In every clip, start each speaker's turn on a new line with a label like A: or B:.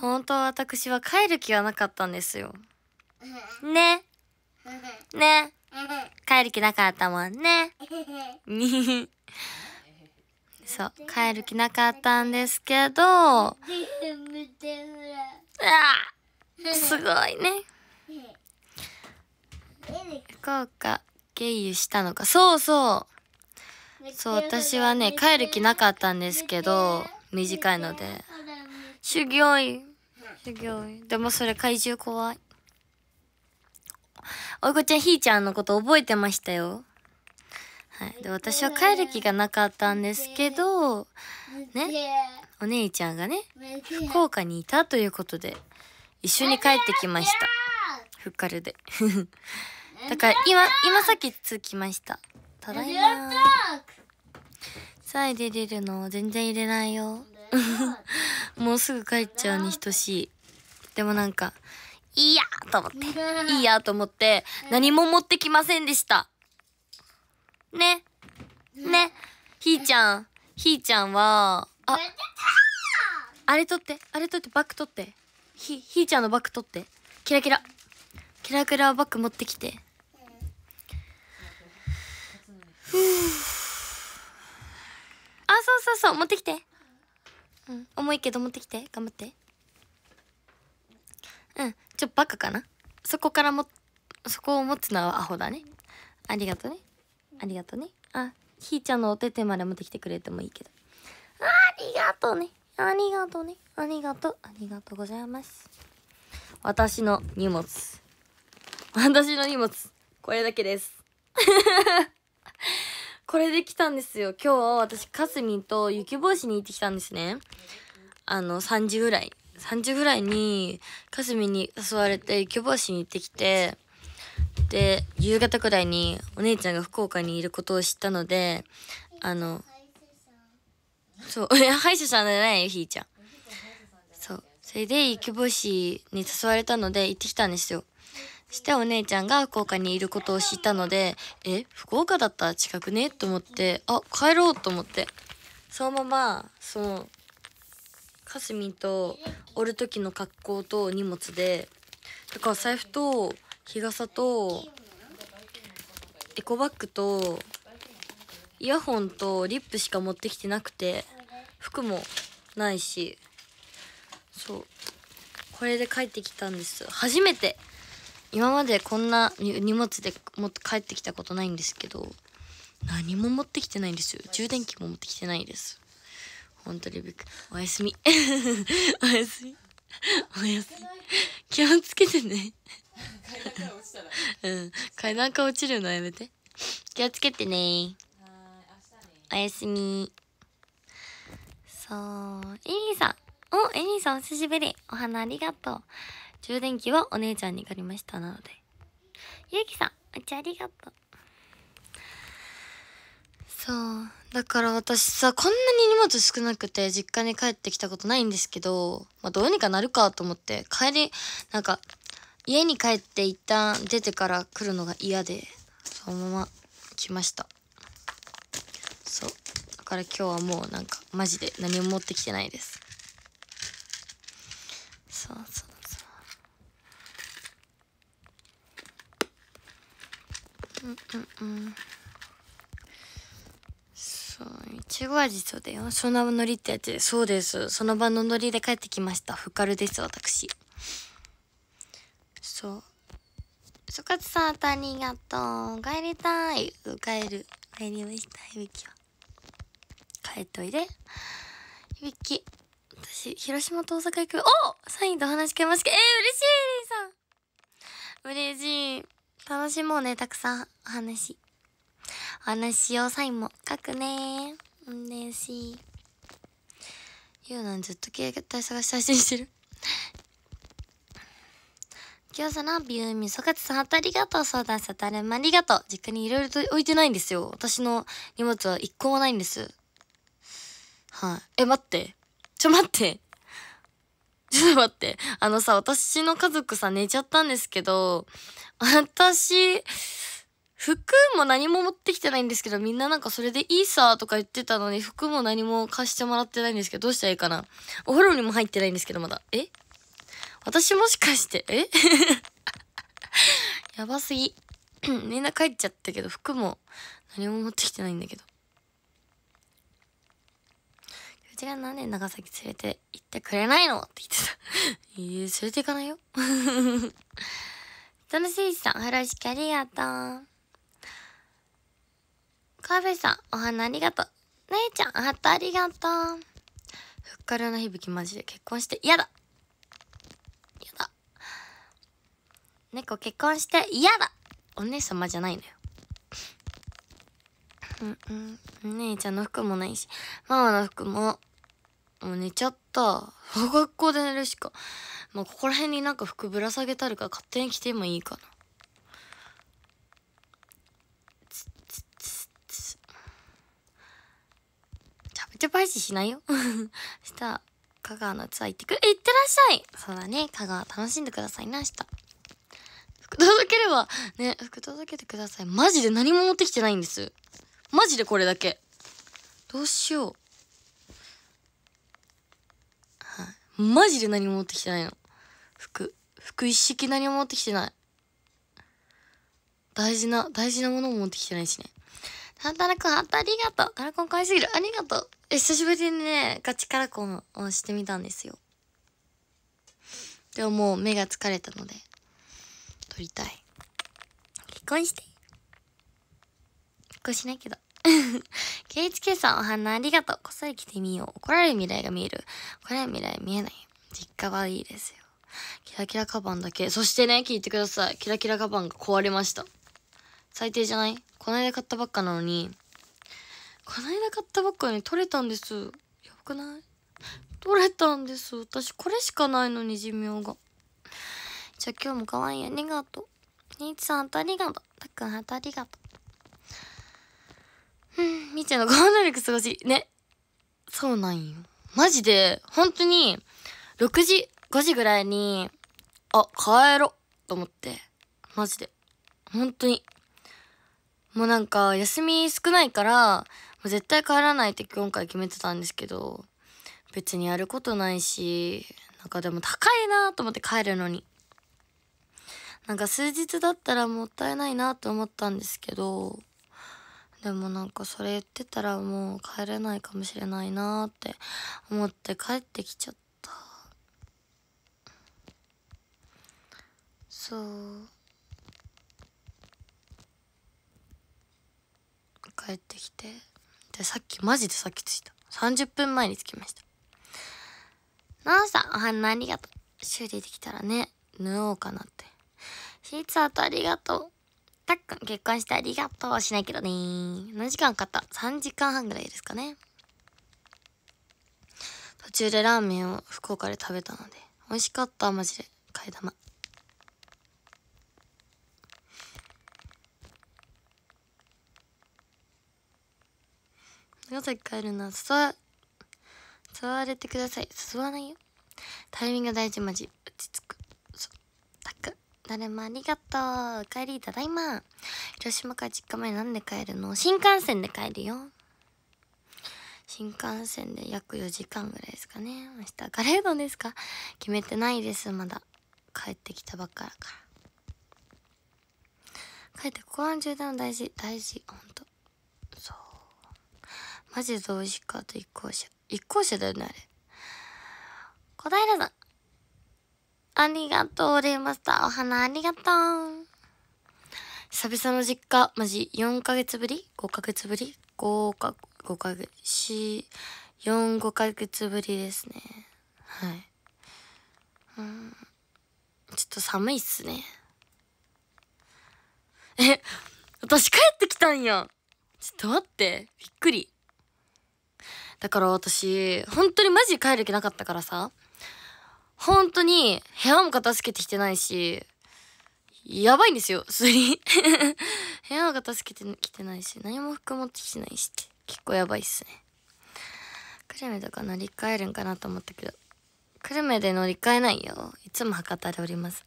A: 本当私は帰る気がなかったんですよ。ね。ね。帰る気なかったもんね。そう、帰る気なかったんですけど、すごいね。福岡経由したのか。そうそう。そう、私はね、帰る気なかったんですけど、短いので。修行医。修行医。でもそれ怪獣怖い。おいこちゃん、ひーちゃんのこと覚えてましたよ。はい。で、私は帰る気がなかったんですけど、ね。お姉ちゃんがね、福岡にいたということで、一緒に帰ってきました。ふっかるで。だから、今、今さっき着きました。ただいま。さあ、入れるの全然入れないよ。もうすぐ帰っちゃうに等しい。でもなんか、いいやと思って、いいやと思って、何も持ってきませんでした。ね。ね。ひーちゃん、ひーちゃんは、あ、あれ取って、あれ取って、バッグ取って。ひ、ひーちゃんのバッグ取って。キラキラ。キラキラバッグ持ってきて。あ、そうそうそう、持ってきて。うん重いけど持ってきて頑張ってうんちょっとバカかなそこからもそこを持つのはアホだねありがとねありがとねあひーちゃんのお手手まで持ってきてくれてもいいけどありがとねありがとねありがとうありがとうございます私の荷物私の荷物これだけです これで来たんですよ。今日、私、かすみんと雪帽子に行ってきたんですね。あの、3時ぐらい。3時ぐらいに、かすみんに誘われて雪帽子に行ってきて、で、夕方くらいにお姉ちゃんが福岡にいることを知ったので、あの、そう、歯医者さんじゃないよ、ひーちゃん。そう。それで、雪帽子に誘われたので行ってきたんですよ。してお姉ちゃんが福岡にいることを知ったので、え、福岡だったら近くねと思って、あ、帰ろうと思って。そのまま、その、かすみとおる時の格好と荷物で、だから財布と日傘と、エコバッグと、イヤホンとリップしか持ってきてなくて、服もないし、そう。これで帰ってきたんです。初めて今までこんな荷物で持って帰ってきたことないんですけど、何も持ってきてないんですよ。充電器も持ってきてないです。本当にびっくり。おやすみ。おやすみ。おやすみ。気をつけてね。階段からら落ちたうん。階段から落ちるのやめて。気をつけてね。おやすみ。そう。エリーさん。お、エリーさんお久しぶり。お花ありがとう。充電器はお姉ちゃんに借りましたなのでゆうきさんお茶ありがとうそうだから私さこんなに荷物少なくて実家に帰ってきたことないんですけど、まあ、どうにかなるかと思って帰りなんか家に帰って一旦出てから来るのが嫌でそのまま来ましたそうだから今日はもうなんかマジで何も持ってきてないですそうそううんうんそういちご味そうだよその場のりってやつでそうですその場ののりで帰ってきましたふかるです私そうそかつさんありがとう帰りたい帰る帰りましたびきは帰っといでびき私広島と大阪行くおサインと話しけましかえー、嬉しいさん嬉しい楽しもうね、たくさん。お話。お話しをサインも書くねー。んねし。ゆうなんずっと携帯探し配信してる。今日さな、ビューミソカツさんありがとう、相談さたるまありがとう。実家にいろいろと置いてないんですよ。私の荷物は一個もないんです。はい、え、待って。ちょ、待って。ちょっと待って。あのさ、私の家族さ、寝ちゃったんですけど、私、服も何も持ってきてないんですけど、みんななんかそれでいいさとか言ってたのに、服も何も貸してもらってないんですけど、どうしたらいいかな。お風呂にも入ってないんですけど、まだ。え私もしかして、え やばすぎ。みんな帰っちゃったけど、服も何も持ってきてないんだけど。ちがなんで長崎連れて行ってくれないのって言ってた。え連れて行かないよ。楽しいさん、風呂敷ありがとう。カフェさん、お花ありがとう。姉ちゃん、ハットありがとう。ふっかるの響きマジで結婚して、嫌だ嫌だ。猫結婚して、嫌だお姉様じゃないのよ。うんうん。姉ちゃんの服もないし、ママの服ももう寝ちゃった。学校で寝るしか。まあ、ここら辺になんか服ぶら下げたるから勝手に着てもいいかな。つつつつ。ちゃぶちゃぶ配信しないよ。明した香川のツアー行ってくる。行ってらっしゃいそうだね。香川楽しんでくださいな、明日。服届ければ、ね、服届けてください。マジで何も持ってきてないんです。マジでこれだけ。どうしよう。マジで何も持ってきてないの。服。服一式何も持ってきてない。大事な、大事なものも持ってきてないしね。タタラコン、ありがとう。カラコン可いすぎる。ありがとう。久しぶりにね、ガチカラコンをしてみたんですよ。でももう目が疲れたので、撮りたい。結婚して。結婚しないけど。KHK さんお花ありがとう。こっそり来てみよう。怒られる未来が見える。怒られる未来見えない。実家はいいですよ。キラキラカバンだけ。そしてね、聞いてください。キラキラカバンが壊れました。最低じゃないこの間買ったばっかなのに。この間買ったばっかに取れたんです。やばくない取れたんです。私これしかないのに寿命が。じゃあ今日も可愛いありがとう。ニーチさんありがとう。たっくんハートありがとう。うん、みーちゃんの行動力すごしね。そうなんよ。マジで、本当に、6時、5時ぐらいに、あ、帰ろ、と思って。マジで。本当に。もうなんか、休み少ないから、もう絶対帰らないって今回決めてたんですけど、別にやることないし、なんかでも高いなと思って帰るのに。なんか数日だったらもったいないなと思ったんですけど、でもなんかそれ言ってたらもう帰れないかもしれないなって思って帰ってきちゃったそう帰ってきてでさっきマジでさっき着いた30分前に着きましたなおさんお花ありがとう修理できたらね縫おうかなってシーツアートありがとうたっくん結婚してありがとうしないけどね。何時間かった ?3 時間半ぐらいですかね。途中でラーメンを福岡で食べたので。美味しかった、マジで。替え玉。長崎帰るな誘わ誘われてください誘わないよタイミング大事マジ落ち着誰もありがとう。帰りただいま。広島から実家までなんで帰るの新幹線で帰るよ。新幹線で約4時間ぐらいですかね。明日、カレードですか決めてないです、まだ。帰ってきたばっかだから。帰って後半中断大事、大事、ほんと。そう。マジで美味かっ一校舎。一校舎だよね、あれ。小平さん。ありがとう、レイマスター。お花ありがとう。久々の実家、マジ、4ヶ月ぶり ?5 ヶ月ぶり ?5 か、5ヶ月、4、4、5ヶ月ぶりですね。はい。うん。ちょっと寒いっすね。え、私帰ってきたんや。ちょっと待って。びっくり。だから私、本当にマジ帰る気なかったからさ。本当に部屋も片付けてきてないし、やばいんですよ、普通に。部屋も片付けてきてないし、何も服持ってきてないしって、結構やばいっすね。久留米とか乗り換えるんかなと思ったけど、久留米で乗り換えないよ。いつも博多でおります。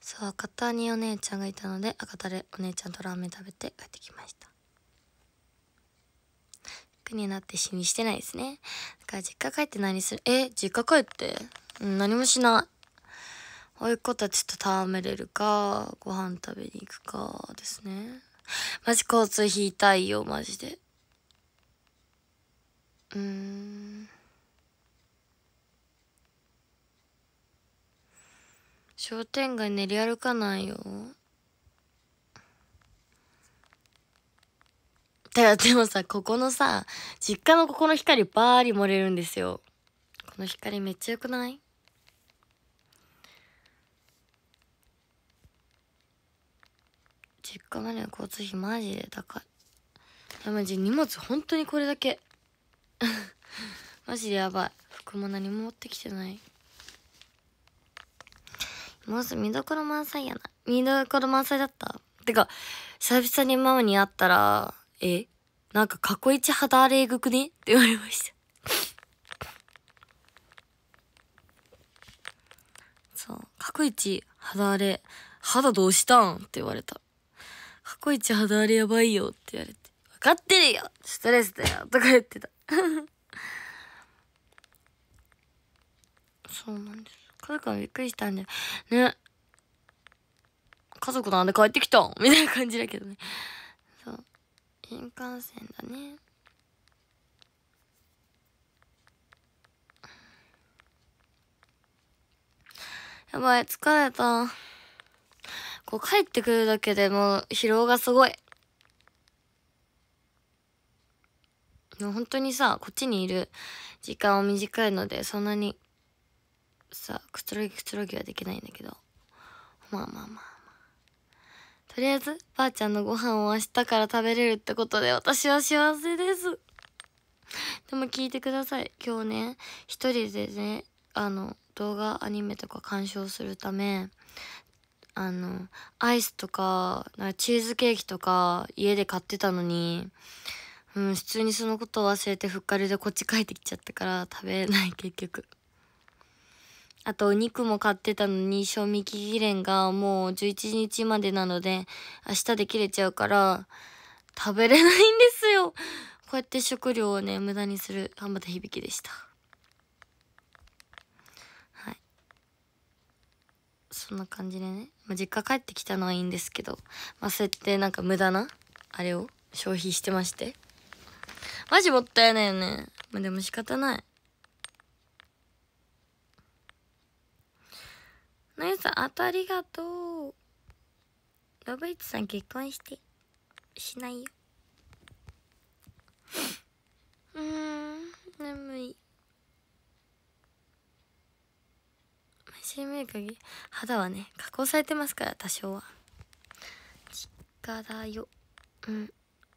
A: そう、博多にお姉ちゃんがいたので、博多でお姉ちゃんとラーメン食べて帰ってきました。苦になって死にしてないですね。だから実家帰って何するえ、実家帰ってうん、何もしない。いっ子たちと戯れるか、ご飯食べに行くかですね。マジ交通費痛いよ、マジで。うーん。商店街練り歩かないよ。たらでもさ、ここのさ、実家のここの光バーリ漏れるんですよ。この光めっちゃ良くない実家までの交通費マジで高い。やマジ荷物本当にこれだけ。マジでやばい。服も何も持ってきてない。もう見どころ満載やな。見どころ満載だったてか、久々にママに会ったら、え、なんか過去一肌荒れえぐくねって言われましたそう、過去一肌荒れ、肌どうしたんって言われた。過去一肌荒れやばいよって言われて。分かってるよストレスだよとか言ってた。そうなんです。家族はびっくりしたんで、ね。家族なんで帰ってきたみたいな感じだけどね。新幹線だねやばい疲れたこう帰ってくるだけでもう疲労がすごいもう本当にさこっちにいる時間は短いのでそんなにさくつろぎくつろぎはできないんだけどまあまあまあとりあえず、ばあちゃんのご飯を明日から食べれるってことで私は幸せです。でも聞いてください。今日ね、一人でね、あの、動画、アニメとか鑑賞するため、あの、アイスとか、かチーズケーキとか、家で買ってたのに、うん、普通にそのことを忘れてふっかりでこっち帰ってきちゃったから食べない結局。あとお肉も買ってたのに賞味期限がもう11日までなので明日で切れちゃうから食べれないんですよ。こうやって食料をね、無駄にする頑張った響でした。はい。そんな感じでね。まあ、実家帰ってきたのはいいんですけど、まあ、そうやってなんか無駄な、あれを消費してまして。マジもったいないよね。まあ、でも仕方ない。のやさん、あありがとう。ラブイチさん結婚して。しないよ。うーん、眠い。真面目かげ、肌はね、加工されてますから、多少は。実家だよ。うん。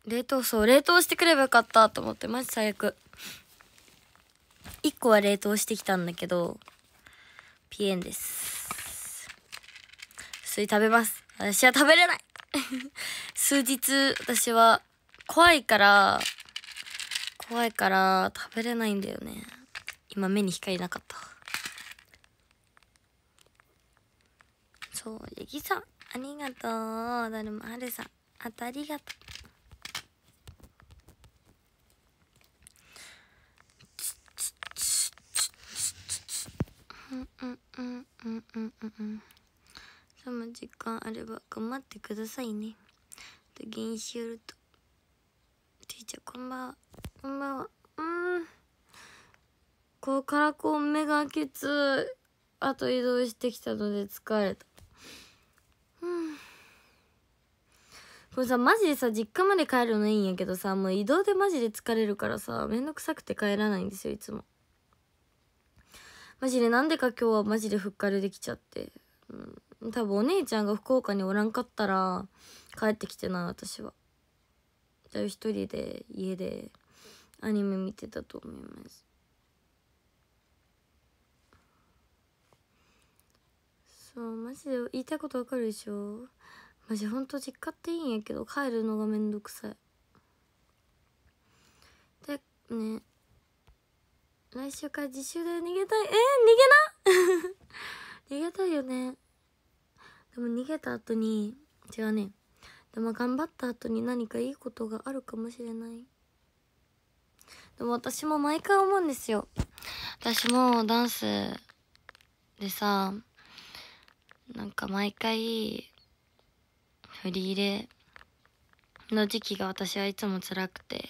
A: 冷凍そう冷凍してくればよかったと思ってマジ最悪1個は冷凍してきたんだけどピエンです薬食べます。私は食べれない 数日、私は怖いから、怖いから食べれないんだよね。今目に光なかった。そう、ヤギさん、ありがとう。だるまはるさん、あとありがとう。時間あれば頑張ってくださいね。と原子よると。てぃちゃん、こんばんは。こんばんは。うん。こう、からこう目がけつ。あと移動してきたので疲れた。うん。これさ、マジでさ、実家まで帰るのいいんやけどさ、もう移動でマジで疲れるからさ、めんどくさくて帰らないんですよ、いつも。マジでなんでか今日はマジでふっかるできちゃって。うん多分お姉ちゃんが福岡におらんかったら帰ってきてない私はじゃあ一人で家でアニメ見てたと思いますそうマジで言いたいことわかるでしょマジほんと実家っていいんやけど帰るのがめんどくさいでね来週から自習で逃げたいえー、逃げな 逃げたいよねでも逃げた後に違うねでも頑張った後に何かいいことがあるかもしれないでも私も毎回思うんですよ私もダンスでさなんか毎回振り入れの時期が私はいつも辛くて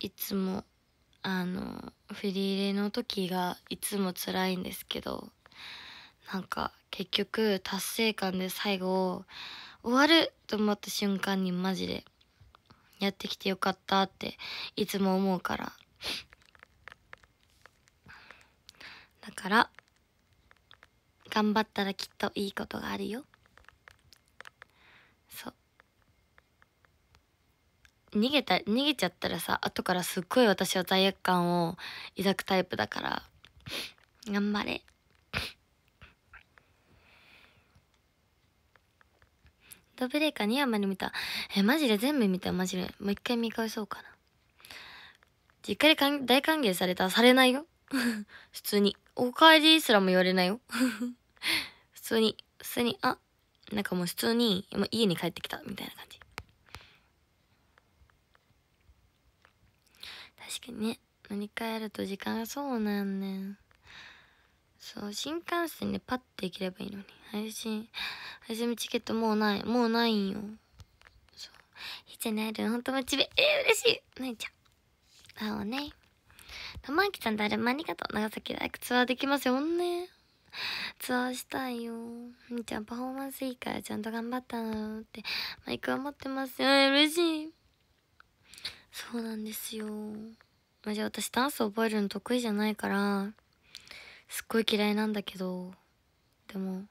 A: いつもあの振り入れの時がいつも辛いんですけどなんか結局達成感で最後終わると思った瞬間にマジでやってきてよかったっていつも思うから だから頑張ったらきっといいことがあるよそう逃げた逃げちゃったらさ後からすっごい私は罪悪感を抱くタイプだから頑張れ。ドブレイカー2話まで見た。え、マジで全部見た、マジで。もう一回見返そうかな。実家でかん大歓迎されたされないよ。普通に。お帰りすらも言われないよ。普通に、普通に、あ、なんかもう普通に、もう家に帰ってきた、みたいな感じ。確かにね、何かやると時間がそうなんねん。そう新幹線でパッて行ければいいのに配信配信チケットもうないもうないんよそうひちゃんに会えるのほんと待ちべえー、嬉しいないちゃん青ねたまあきちゃん誰もありがとう長崎大学ツアーできますよねツアーしたいよみーちゃんパフォーマンスいいからちゃんと頑張ったなってマイクは持ってますよ嬉しいそうなんですよまじゃあ私ダンス覚えるの得意じゃないからすっごい嫌いなんだけどでも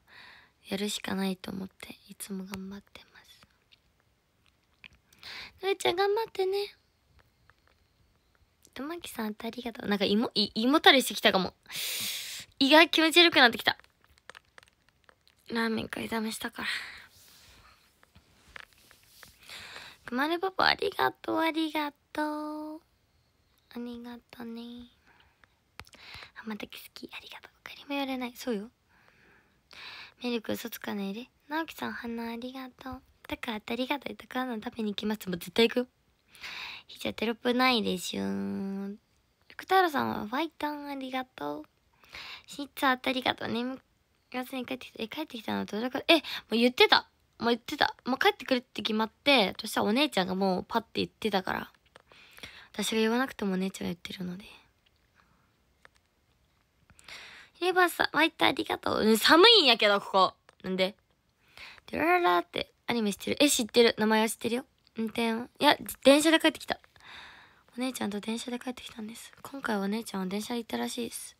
A: やるしかないと思っていつも頑張ってますのうちゃん頑張ってねとまきさんありがとうなんか胃も胃もたれしてきたかも胃が気持ち悪くなってきたラーメン買いだめしたからくまるパパありがとうありがとうありがとうね甘酒好きありがとうかりもやれないそうよメルク嘘つかないで直樹さん花ありがとうだからありがとうだからの食べに行きますもう絶対行くよひじゃテロップないでしょ福太郎さんはワイトンありがとうしっつあったりがとう眠らせに帰ってきたえ帰ってきたのとだからえもう言ってたもう言ってたもう帰ってくるって決まってそしたらお姉ちゃんがもうパッて言ってたから私が言わなくてもお姉ちゃんが言ってるのでレバーさん、ワイタありがとう。寒いんやけど、ここ。なんで。デラララってアニメ知ってる。え、知ってる。名前は知ってるよ。運転は。いや、電車で帰ってきた。お姉ちゃんと電車で帰ってきたんです。今回お姉ちゃんは電車で行ったらしいです。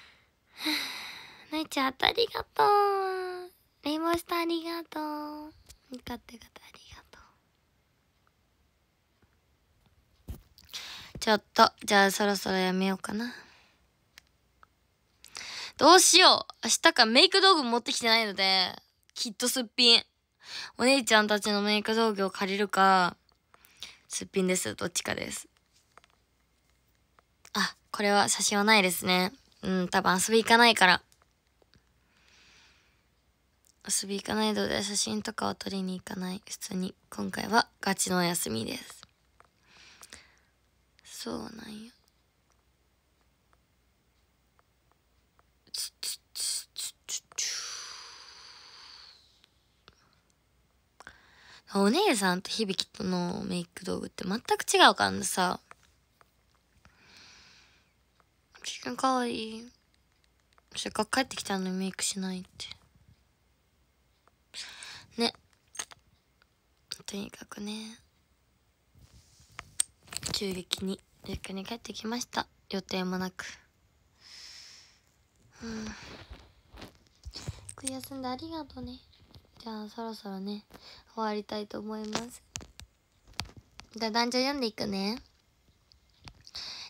A: 姉ちゃん、ありがとう。レイボースターありがとう。よかったよかった、ありがとう。ちょっと、じゃあそろそろやめようかな。どうしよう。明日かメイク道具持ってきてないので、きっとすっぴん。お姉ちゃんたちのメイク道具を借りるか、すっぴんです。どっちかです。あ、これは写真はないですね。うん、多分遊び行かないから。遊び行かないので写真とかは撮りに行かない。普通に、今回はガチのお休みです。そうなんよ。お姉さんと響とのメイク道具って全く違うからさ確かかわいいせっかく帰ってきたのにメイクしないってねとにかくね急激に実家に帰ってきました予定もなくうん休んでありがとねじゃあそろそろね終わりたいと思いますじゃあ団長読んでいくね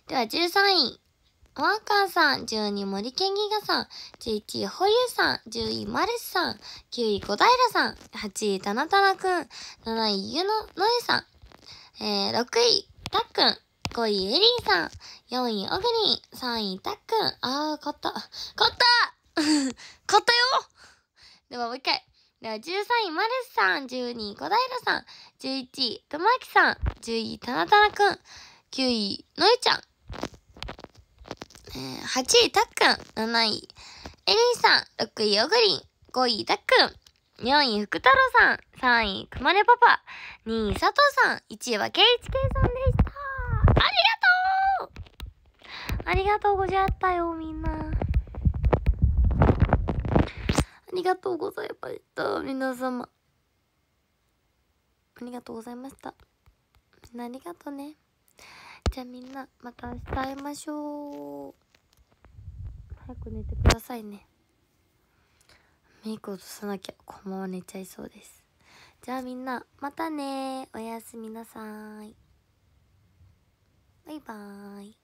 A: では13位ワーカーさん、12位森健ギガさん、11位ホユさん、10位マルシさん、9位小平さん、8位たなたなくん、7位ゆののえさん、えー、6位たっくん、5位エリーさん、4位オグリー、3位たっくん、あー、勝った、勝った勝 ったよではもう一回。では13位、マルスさん、12位、小平さん、11位、とまきさん、10位、たなたなくん、9位、のえちゃん、え8位、たっくん、7位、エリーさん、6位、オグリン、5位、たっくん、4位、福太郎さん、3位、くまねパパ、2位、佐藤さん、1位は、けイチケイさんでした。ありがとうありがとうござったよ、みんな。ありがとうございました。皆様。ありがとうございました。みんなありがとうね。じゃあみんな、また明日会いましょう。早く寝てくださいね。メイク落とさなきゃ、このまま寝ちゃいそうです。じゃあみんな、またねおやすみなさい。バイバーイ。